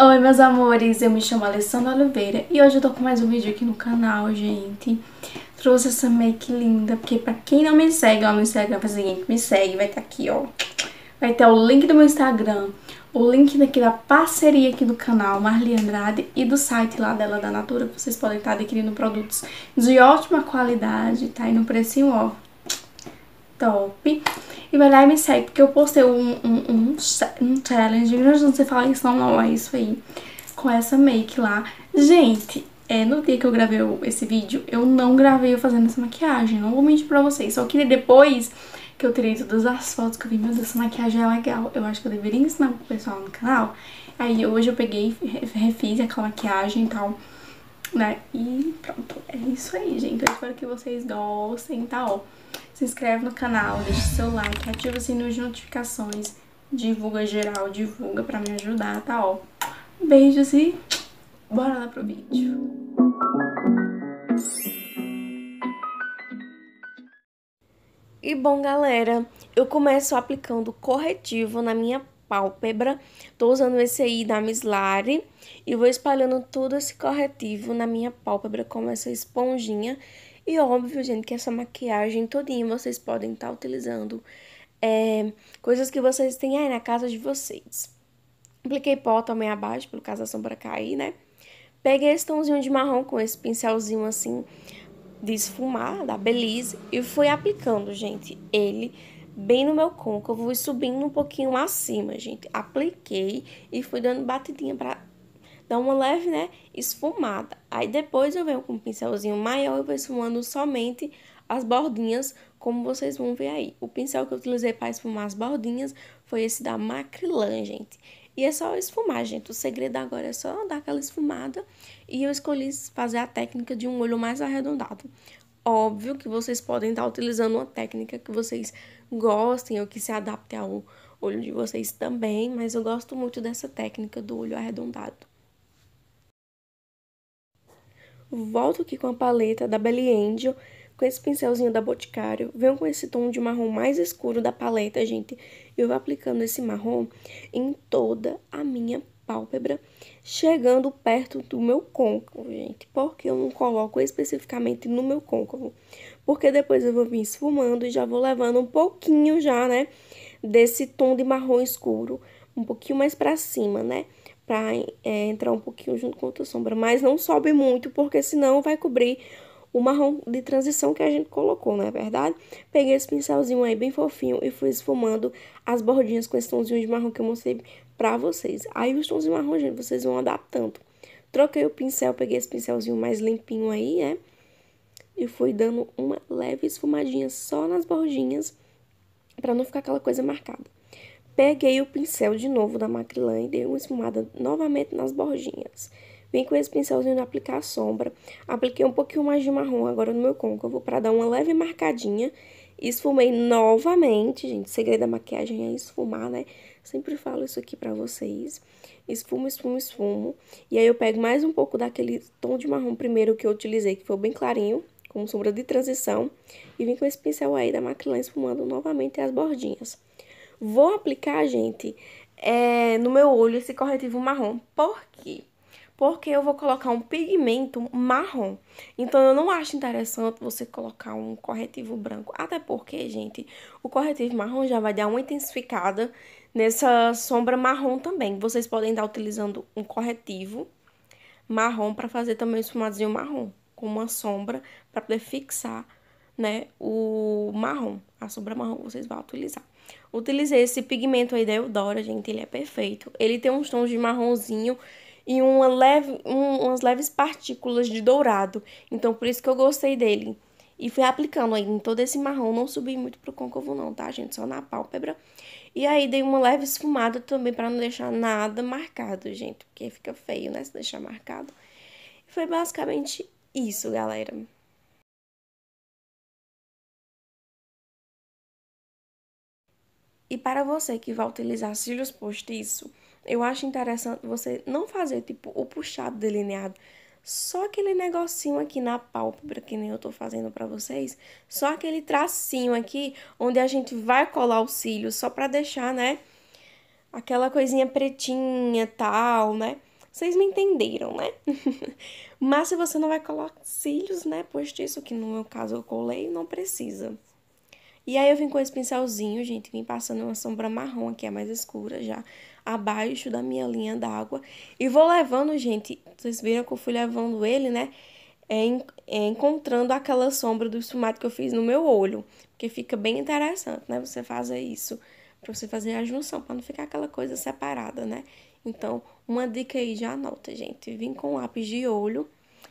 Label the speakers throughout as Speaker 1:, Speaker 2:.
Speaker 1: Oi meus amores, eu me chamo Alessandra Oliveira e hoje eu tô com mais um vídeo aqui no canal, gente Trouxe essa make linda, porque pra quem não me segue lá no Instagram, faz o seguinte, me segue, vai estar tá aqui ó Vai ter o link do meu Instagram, o link daqui da parceria aqui do canal Marli Andrade e do site lá dela da Natura Vocês podem estar tá adquirindo produtos de ótima qualidade, tá? E no precinho ó, top. E vai lá e me segue, porque eu postei um, um, um, um challenge, eu não sei falar isso não, não, é isso aí, com essa make lá. Gente, é, no dia que eu gravei esse vídeo, eu não gravei eu fazendo essa maquiagem, não vou mentir pra vocês, só que depois que eu tirei todas as fotos que eu vi, meu Deus, essa maquiagem é legal, eu acho que eu deveria ensinar pro pessoal no canal. Aí hoje eu peguei, refiz aquela maquiagem e tal, né, e pronto, é isso aí, gente, eu espero que vocês gostem tá? tal se inscreve no canal, deixa seu like, ativa o sininho de notificações, divulga geral, divulga pra me ajudar, tá? Ó, beijos e bora lá pro vídeo. E bom, galera, eu começo aplicando corretivo na minha pálpebra. Tô usando esse aí da Mislari e vou espalhando todo esse corretivo na minha pálpebra com essa esponjinha e óbvio, gente, que essa maquiagem todinha vocês podem estar tá utilizando é, coisas que vocês têm aí na casa de vocês. Apliquei pó também abaixo, pelo caso da sombra cair, né? Peguei esse tomzinho de marrom com esse pincelzinho assim de esfumar, da Belize, e fui aplicando, gente, ele bem no meu côncavo e subindo um pouquinho acima, gente. Apliquei e fui dando batidinha pra dá uma leve, né, esfumada. Aí depois eu venho com um pincelzinho maior e vou esfumando somente as bordinhas, como vocês vão ver aí. O pincel que eu utilizei para esfumar as bordinhas foi esse da Macrylan, gente. E é só esfumar, gente. O segredo agora é só dar aquela esfumada. E eu escolhi fazer a técnica de um olho mais arredondado. Óbvio que vocês podem estar utilizando uma técnica que vocês gostem ou que se adapte ao olho de vocês também, mas eu gosto muito dessa técnica do olho arredondado volto aqui com a paleta da Belly Angel, com esse pincelzinho da Boticário, venho com esse tom de marrom mais escuro da paleta, gente, e eu vou aplicando esse marrom em toda a minha pálpebra, chegando perto do meu côncavo, gente. Porque eu não coloco especificamente no meu côncavo? Porque depois eu vou vir esfumando e já vou levando um pouquinho já, né, desse tom de marrom escuro, um pouquinho mais pra cima, né? para é, entrar um pouquinho junto com a outra sombra. Mas não sobe muito, porque senão vai cobrir o marrom de transição que a gente colocou, não é verdade? Peguei esse pincelzinho aí bem fofinho e fui esfumando as bordinhas com esse tomzinho de marrom que eu mostrei pra vocês. Aí os tons de marrom, gente, vocês vão adaptando. Troquei o pincel, peguei esse pincelzinho mais limpinho aí, né? E fui dando uma leve esfumadinha só nas bordinhas pra não ficar aquela coisa marcada. Peguei o pincel de novo da Macrilã e dei uma esfumada novamente nas bordinhas. Vim com esse pincelzinho aplicar a sombra. Apliquei um pouquinho mais de marrom agora no meu côncavo para dar uma leve marcadinha. Esfumei novamente, gente. O segredo da maquiagem é esfumar, né? Sempre falo isso aqui pra vocês. Esfumo, esfumo, esfumo. E aí eu pego mais um pouco daquele tom de marrom primeiro que eu utilizei, que foi bem clarinho, como sombra de transição. E vim com esse pincel aí da Maclan esfumando novamente as bordinhas. Vou aplicar, gente, é, no meu olho esse corretivo marrom. Por quê? Porque eu vou colocar um pigmento marrom. Então, eu não acho interessante você colocar um corretivo branco. Até porque, gente, o corretivo marrom já vai dar uma intensificada nessa sombra marrom também. Vocês podem estar utilizando um corretivo marrom para fazer também um esfumadinho marrom. Com uma sombra para poder fixar, né, o marrom. A sombra marrom vocês vão utilizar. Utilizei esse pigmento aí da Eudora, gente, ele é perfeito. Ele tem uns tons de marronzinho e uma leve, um, umas leves partículas de dourado. Então, por isso que eu gostei dele. E fui aplicando aí em todo esse marrom, não subi muito pro côncavo não, tá, gente? Só na pálpebra. E aí dei uma leve esfumada também pra não deixar nada marcado, gente. Porque fica feio, né, se deixar marcado. E foi basicamente isso, galera. E para você que vai utilizar cílios postiço, eu acho interessante você não fazer tipo o puxado delineado, só aquele negocinho aqui na pálpebra, que nem eu tô fazendo para vocês, só aquele tracinho aqui onde a gente vai colar os cílios só para deixar, né? Aquela coisinha pretinha, tal, né? Vocês me entenderam, né? Mas se você não vai colar cílios, né? Postiço, que no meu caso eu colei, não precisa. E aí eu vim com esse pincelzinho, gente, vim passando uma sombra marrom, que é mais escura já, abaixo da minha linha d'água. E vou levando, gente, vocês viram que eu fui levando ele, né? É, é, encontrando aquela sombra do esfumado que eu fiz no meu olho. Porque fica bem interessante, né? Você fazer isso, pra você fazer a junção, pra não ficar aquela coisa separada, né? Então, uma dica aí, já anota, gente. Vim com lápis de olho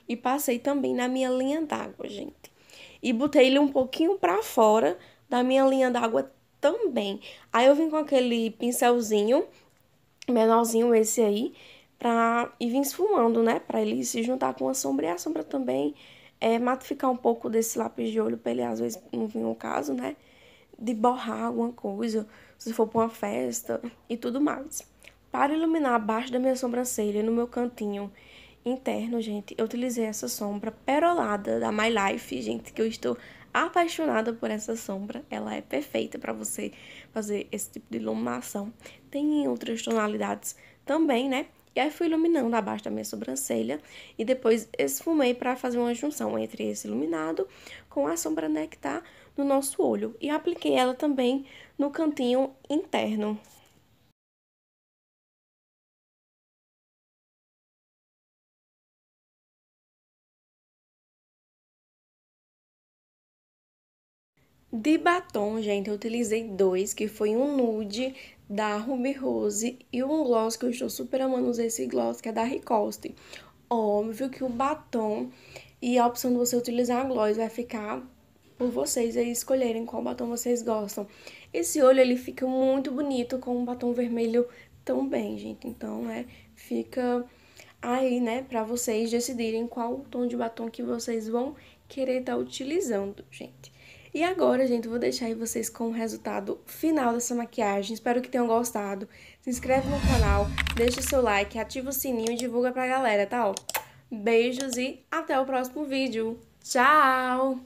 Speaker 1: e passei também na minha linha d'água, gente. E botei ele um pouquinho pra fora da minha linha d'água também. Aí eu vim com aquele pincelzinho, menorzinho esse aí, pra, e vim esfumando, né? Pra ele se juntar com a sombra e a sombra também é, matificar um pouco desse lápis de olho, pra ele às vezes não vir o caso, né? De borrar alguma coisa, se for pra uma festa e tudo mais. Para iluminar abaixo da minha sobrancelha, no meu cantinho interno, gente, eu utilizei essa sombra perolada da My Life, gente, que eu estou apaixonada por essa sombra. Ela é perfeita para você fazer esse tipo de iluminação. Tem outras tonalidades também, né? E aí fui iluminando abaixo da minha sobrancelha e depois esfumei para fazer uma junção entre esse iluminado com a sombra né, que tá no nosso olho. E apliquei ela também no cantinho interno. De batom, gente, eu utilizei dois, que foi um nude da Ruby Rose e um gloss que eu estou super amando usar esse gloss, que é da Ricoste. Óbvio que o batom e a opção de você utilizar a gloss vai ficar por vocês aí escolherem qual batom vocês gostam. Esse olho, ele fica muito bonito com um batom vermelho também, gente. Então, é, fica aí, né, pra vocês decidirem qual tom de batom que vocês vão querer estar tá utilizando, gente. E agora, gente, vou deixar aí vocês com o resultado final dessa maquiagem. Espero que tenham gostado. Se inscreve no canal, deixa o seu like, ativa o sininho e divulga pra galera, tá? Ó, beijos e até o próximo vídeo. Tchau!